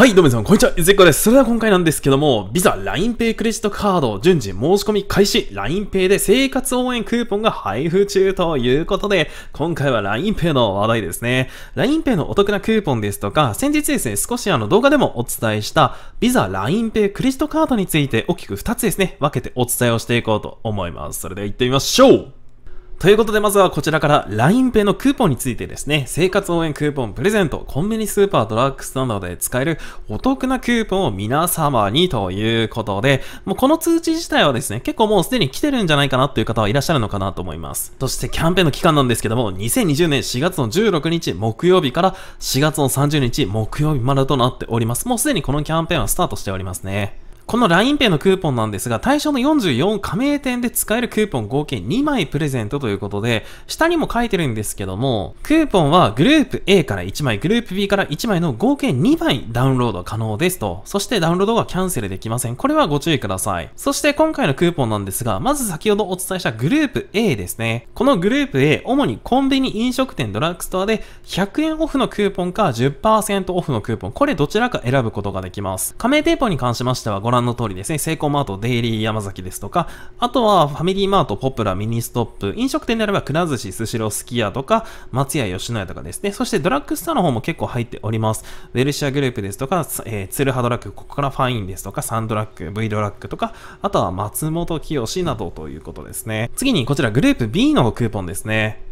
はい、どうも皆さん、こんにちは。ゆずっこです。それでは今回なんですけども、ビザ、LINEPay クレジットカード、順次申し込み開始、LINEPay で生活応援クーポンが配布中ということで、今回は LINEPay の話題ですね。LINEPay のお得なクーポンですとか、先日ですね、少しあの動画でもお伝えした、ビザ、LINEPay クレジットカードについて大きく2つですね、分けてお伝えをしていこうと思います。それでは行ってみましょうということで、まずはこちらから LINEPay のクーポンについてですね、生活応援クーポンプレゼント、コンビニスーパー、ドラッグスタンなどで使えるお得なクーポンを皆様にということで、もうこの通知自体はですね、結構もうすでに来てるんじゃないかなという方はいらっしゃるのかなと思います。そしてキャンペーンの期間なんですけども、2020年4月の16日木曜日から4月の30日木曜日までとなっております。もうすでにこのキャンペーンはスタートしておりますね。この LINEPay のクーポンなんですが、対象の44加盟店で使えるクーポン合計2枚プレゼントということで、下にも書いてるんですけども、クーポンはグループ A から1枚、グループ B から1枚の合計2枚ダウンロード可能ですと。そしてダウンロードはキャンセルできません。これはご注意ください。そして今回のクーポンなんですが、まず先ほどお伝えしたグループ A ですね。このグループ A、主にコンビニ、飲食店、ドラッグストアで100円オフのクーポンか10%オフのクーポン、これどちらか選ぶことができます。加盟店舗に関しましてはご覧の通りですね、セイコーマート、デイリー山崎ですとか、あとはファミリーマート、ポプラ、ミニストップ、飲食店であればくら寿司、スシロー、すき家とか、松屋、吉野家とかですね、そしてドラッグストアの方も結構入っております。ウェルシアグループですとか、えー、ツルハドラッグ、ここからファインですとか、サンドラッグ、V ドラッグとか、あとは松本清などということですね。次にこちらグループ B のクーポンですね。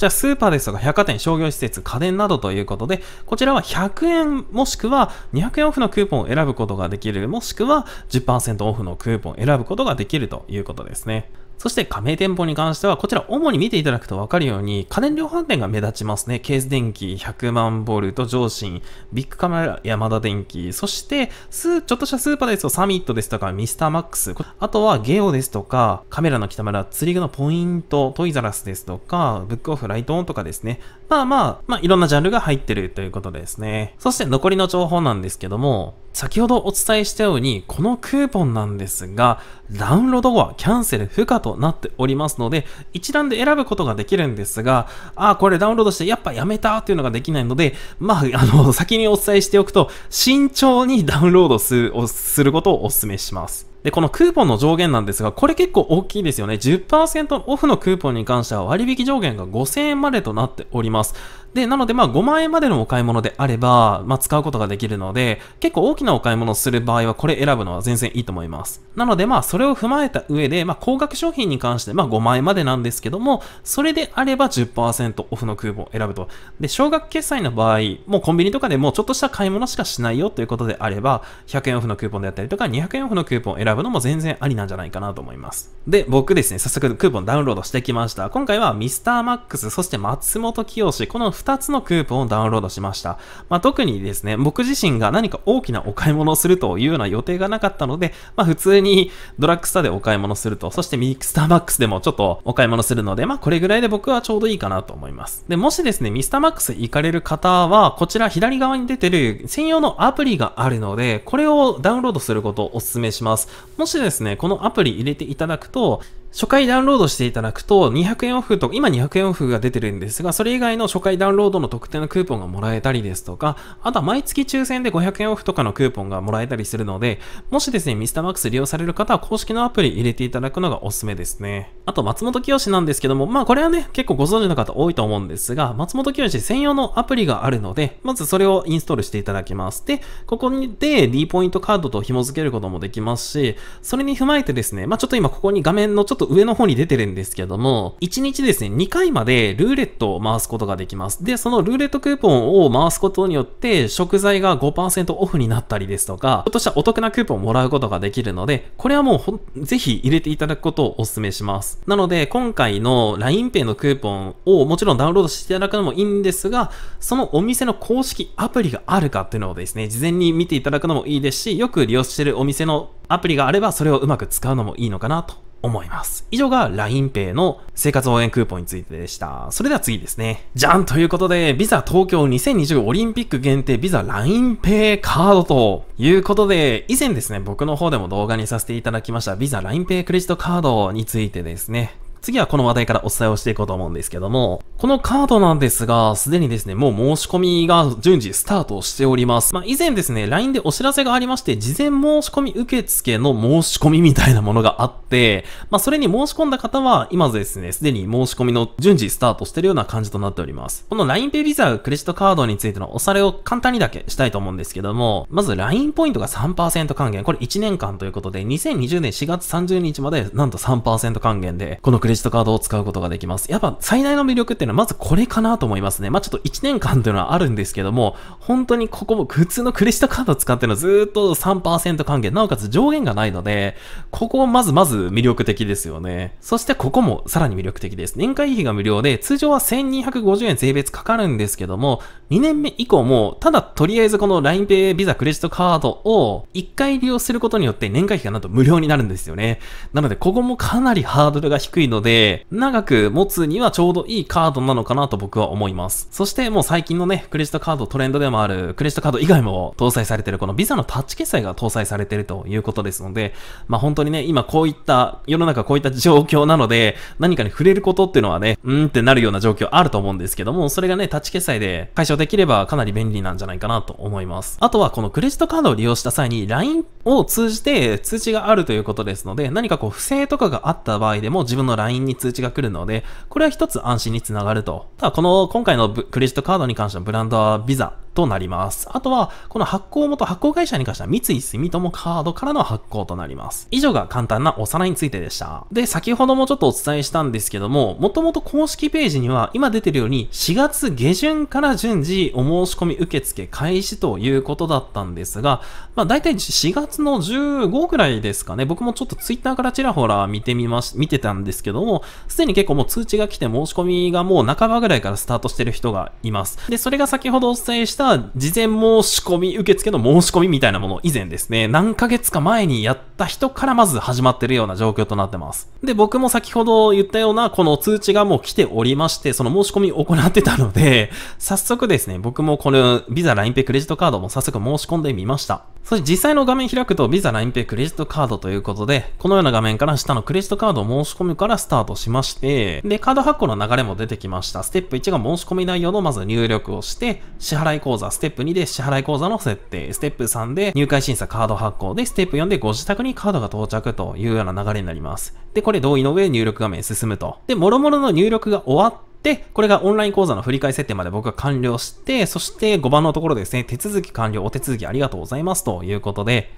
じゃあスーパーですとか百貨店、商業施設、家電などということで、こちらは100円もしくは200円オフのクーポンを選ぶことができる、もしくは10%オフのクーポンを選ぶことができるということですね。そして加盟店舗に関しては、こちら主に見ていただくとわかるように、家電量販店が目立ちますね。ケース電機、100万ボルト、上信、ビッグカメラ、ヤマダ電機、そして、スちょっとしたスーパーですと、サミットですとか、ミスターマックス、あとはゲオですとか、カメラの北村、釣り具のポイント、トイザラスですとか、ブックオフ、ライトオンとかですね。まあまあ、まあいろんなジャンルが入ってるということですね。そして残りの情報なんですけども、先ほどお伝えしたように、このクーポンなんですが、ダウンロード後はキャンセル不可となっておりますので、一覧で選ぶことができるんですが、ああ、これダウンロードしてやっぱやめたっていうのができないので、まあ、あの、先にお伝えしておくと、慎重にダウンロードするすることをお勧めします。で、このクーポンの上限なんですが、これ結構大きいですよね。10%オフのクーポンに関しては割引上限が5000円までとなっております。で、なのでまあ5万円までのお買い物であれば、まあ使うことができるので、結構大きなお買い物をする場合はこれ選ぶのは全然いいと思います。なのでまあそれを踏まえた上で、まあ高額商品に関してまあ5万円までなんですけども、それであれば10%オフのクーポンを選ぶと。で、少額決済の場合、もうコンビニとかでもちょっとした買い物しかしないよということであれば、100円オフのクーポンであったりとか200円オフのクーポンを選ぶのも全然ありなんじゃないかなと思います。で、僕ですね、早速クーポンダウンロードしてきました。今回はミスターマックス、そして松本清、この2つのクーポンをダウンロードしました。まあ、特にですね、僕自身が何か大きなお買い物をするというような予定がなかったので、まあ、普通にドラッグスターでお買い物すると、そしてミスターマックスでもちょっとお買い物するので、まあ、これぐらいで僕はちょうどいいかなと思います。で、もしですね、ミスターマックス行かれる方は、こちら左側に出てる専用のアプリがあるので、これをダウンロードすることをお勧めします。もしですね、このアプリ入れていただくと、初回ダウンロードしていただくと、200円オフと、今200円オフが出てるんですが、それ以外の初回ダウンロードの特典のクーポンがもらえたりですとか、あとは毎月抽選で500円オフとかのクーポンがもらえたりするので、もしですね、ミスターマックス利用される方は公式のアプリ入れていただくのがおすすめですね。あと、松本清なんですけども、まあこれはね、結構ご存知の方多いと思うんですが、松本清専用のアプリがあるので、まずそれをインストールしていただきます。で、ここで D ポイントカードと紐付けることもできますし、それに踏まえてですね、まあちょっと今ここに画面のちょっとと上の方に出てるんですけども、1日ですね、2回までルーレットを回すことができます。で、そのルーレットクーポンを回すことによって、食材が5%オフになったりですとか、ちょっとしたお得なクーポンをもらうことができるので、これはもうほん、ぜひ入れていただくことをお勧めします。なので、今回の LINEPay のクーポンをもちろんダウンロードしていただくのもいいんですが、そのお店の公式アプリがあるかっていうのをですね、事前に見ていただくのもいいですし、よく利用してるお店のアプリがあれば、それをうまく使うのもいいのかなと思います。以上が LINEPay の生活応援クーポンについてでした。それでは次ですね。じゃんということで、ビザ東京2020オリンピック限定ビザ LINEPay カードということで、以前ですね、僕の方でも動画にさせていただきましたビザ LINEPay クレジットカードについてですね、次はこの話題からお伝えをしていこうと思うんですけども、このカードなんですが、すでにですね、もう申し込みが順次スタートしております。まあ、以前ですね、LINE でお知らせがありまして、事前申し込み受付の申し込みみたいなものがあって、まあ、それに申し込んだ方は、今ですね、すでに申し込みの順次スタートしてるような感じとなっております。この LINEPay ビザクレジットカードについてのおされを簡単にだけしたいと思うんですけども、まず LINE ポイントが3%還元、これ1年間ということで、2020年4月30日までなんと3%還元で、このクレレジットカードを使うことができます。やっぱ最大の魅力っていうのはまずこれかなと思いますね。まあ、ちょっと1年間っていうのはあるんですけども、本当にここも普通のクレジットカードを使ってるのはずっと3%還元、なおかつ上限がないので、ここまずまず魅力的ですよね。そしてここもさらに魅力的です。年会費が無料で、通常は1250円税別かかるんですけども、2年目以降も、ただとりあえずこの LINEPay Visa クレジットカードを1回利用することによって年会費がなんと無料になるんですよね。なのでここもかなりハードルが低いので、ので、長く持つにはちょうどいいカードなのかなと僕は思います。そしてもう最近のね、クレジットカードトレンドでもある、クレジットカード以外も搭載されてる、この visa のタッチ決済が搭載されてるということですので、まあ本当にね、今こういった、世の中こういった状況なので、何かに触れることっていうのはね、うんってなるような状況あると思うんですけども、それがね、タッチ決済で解消できればかなり便利なんじゃないかなと思います。あとはこのクレジットカードを利用した際に LINE を通じて通知があるということですので、何かこう不正とかがあった場合でも自分の LINE LINE に通知が来るので、これは一つ安心につながると。ただ、この今回のクレジットカードに関してのブランドは Visa となります。あとは、この発行元、発行会社に関しては三井住友カードからの発行となります。以上が簡単なおさらいについてでした。で、先ほどもちょっとお伝えしたんですけども、もともと公式ページには今出てるように4月下旬から順次お申し込み受付開始ということだったんですが、まあ大体4月の15ぐらいですかね、僕もちょっとツイッターからちらほら見てみまし、見てたんですけども、すでに結構もう通知が来て申し込みがもう半ばぐらいからスタートしてる人がいます。で、それが先ほどお伝えしたした事前申し込み、受付の申し込みみたいなもの以前ですね、何ヶ月か前にやった人からまず始まってるような状況となってます。で、僕も先ほど言ったようなこの通知がもう来ておりまして、その申し込みを行ってたので、早速ですね、僕もこの Visa LINEPay クレジットカードも早速申し込んでみました。そして実際の画面開くと Visa LINEPay クレジットカードということで、このような画面から下のクレジットカードを申し込むからスタートしまして、で、カード発行の流れも出てきました。ステップ1が申し込み内容のまず入力をして、支払い口座、ステップ2で支払い口座の設定、ステップ3で入会審査カード発行で、ステップ4でご自宅にカードが到着というような流れになります。で、これ同意の上入力画面進むと。で、もろもろの入力が終わって、で、これがオンライン講座の振り替え設定まで僕が完了して、そして5番のところですね、手続き完了、お手続きありがとうございますということで、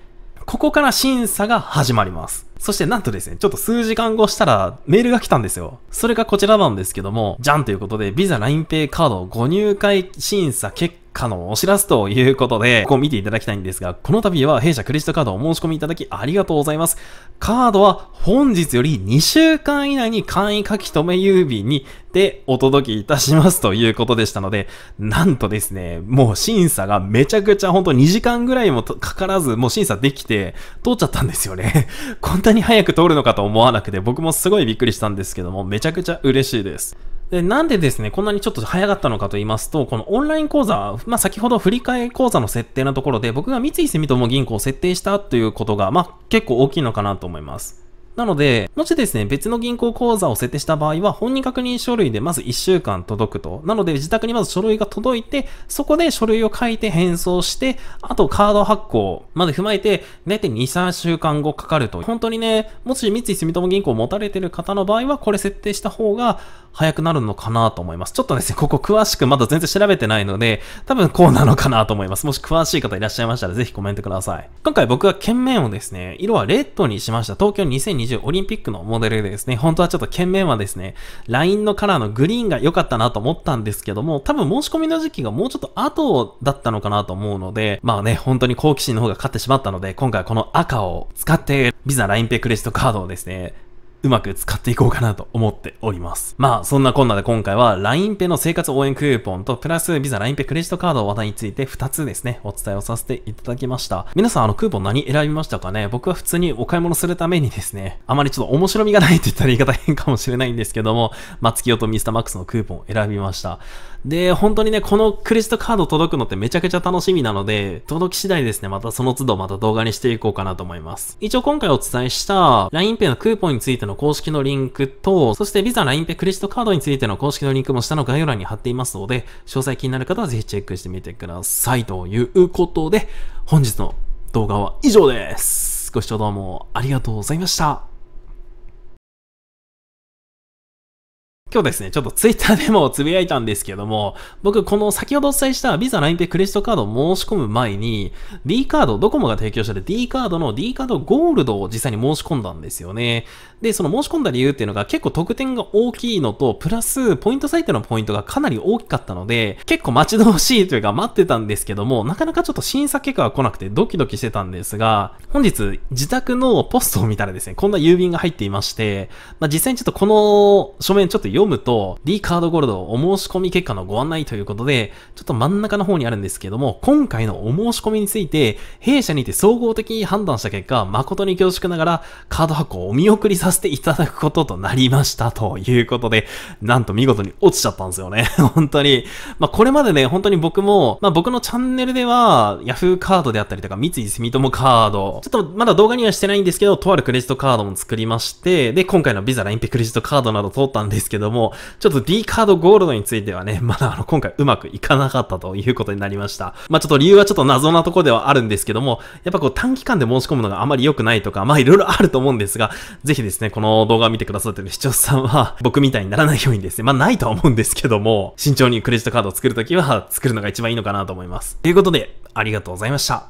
ここから審査が始まります。そしてなんとですね、ちょっと数時間後したらメールが来たんですよ。それがこちらなんですけども、じゃんということで、ビザ LINEPay カードご入会審査結果かのお知らせということで、ここ見ていただきたいんですが、この度は弊社クレジットカードをお申し込みいただきありがとうございます。カードは本日より2週間以内に簡易書き留め郵便にてお届けいたしますということでしたので、なんとですね、もう審査がめちゃくちゃほんと2時間ぐらいもかからず、もう審査できて通っちゃったんですよね。こんな何に早く通るのかと思わなくて、僕もすごいびっくりしたんですけども、めちゃくちゃ嬉しいです。で、なんでですね、こんなにちょっと早かったのかと言いますと、このオンライン講座、まあ、先ほど振り替え講座の設定のところで、僕が三井住友銀行を設定したということが、まあ、結構大きいのかなと思います。なので、もしですね、別の銀行口座を設定した場合は、本人確認書類でまず1週間届くと。なので、自宅にまず書類が届いて、そこで書類を書いて返送して、あとカード発行まで踏まえて、大体2、3週間後かかると。本当にね、もし三井住友銀行を持たれてる方の場合は、これ設定した方が、早くなるのかなと思います。ちょっとですね、ここ詳しくまだ全然調べてないので、多分こうなのかなと思います。もし詳しい方いらっしゃいましたらぜひコメントください。今回僕は県面をですね、色はレッドにしました。東京2020オリンピックのモデルでですね、本当はちょっと県面はですね、ラインのカラーのグリーンが良かったなと思ったんですけども、多分申し込みの時期がもうちょっと後だったのかなと思うので、まあね、本当に好奇心の方が勝ってしまったので、今回はこの赤を使って、ビザラインペクレジットカードをですね、うまく使っていこうかなと思っております。まあ、そんなこんなで今回は LINEPay の生活応援クーポンとプラス Visa LINEPay クレジットカード話題について2つですね、お伝えをさせていただきました。皆さん、あのクーポン何選びましたかね僕は普通にお買い物するためにですね、あまりちょっと面白みがないって言ったら言い方変かもしれないんですけども、松清とミスターマックスのクーポンを選びました。で、本当にね、このクレジットカード届くのってめちゃくちゃ楽しみなので、届き次第ですね、またその都度また動画にしていこうかなと思います。一応今回お伝えした LINEPay のクーポンについてのの公式のリンクと、そして Visa、LINE Pay、クレジットカードについての公式のリンクも下の概要欄に貼っていますので、詳細気になる方はぜひチェックしてみてください。ということで、本日の動画は以上です。ご視聴どうもありがとうございました。今日ですね、ちょっとツイッターでもつぶやいたんですけども、僕この先ほどお伝えした Visa、LINEPay、クレジットカードを申し込む前に、D カード、ドコモが提供してる D カードの D カードゴールドを実際に申し込んだんですよね。で、その申し込んだ理由っていうのが結構特典が大きいのと、プラスポイントサイトのポイントがかなり大きかったので、結構待ち遠しいというか待ってたんですけども、なかなかちょっと審査結果が来なくてドキドキしてたんですが、本日自宅のポストを見たらですね、こんな郵便が入っていまして、まあ、実際にちょっとこの書面ちょっと読むと、D カードゴールドお申し込み結果のご案内ということで、ちょっと真ん中の方にあるんですけども、今回のお申し込みについて、弊社にて総合的に判断した結果、誠に恐縮ながら、カード箱をお見送りさせていただくこととなりましたということで、なんと見事に落ちちゃったんですよね。本当に。まあ、これまでね、本当に僕も、まあ、僕のチャンネルでは、Yahoo カードであったりとか、三井住友カード、ちょっとまだ動画にはしてないんですけど、とあるクレジットカードも作りまして、で、今回のビザラインペクレジットカードなど通ったんですけども、ちょっと D カードゴールドについてはね、まだあの、今回うまくいかなかったということになりました。まあ、ちょっと理由はちょっと謎なところではあるんですけども、やっぱこう短期間で申し込むのがあまり良くないとか、まあいろいろあると思うんですが、ぜひですね、この動画を見てくださってる視聴者さんは、僕みたいにならないようにですね、まあないとは思うんですけども、慎重にクレジットカードを作るときは、作るのが一番いいのかなと思います。ということで、ありがとうございました。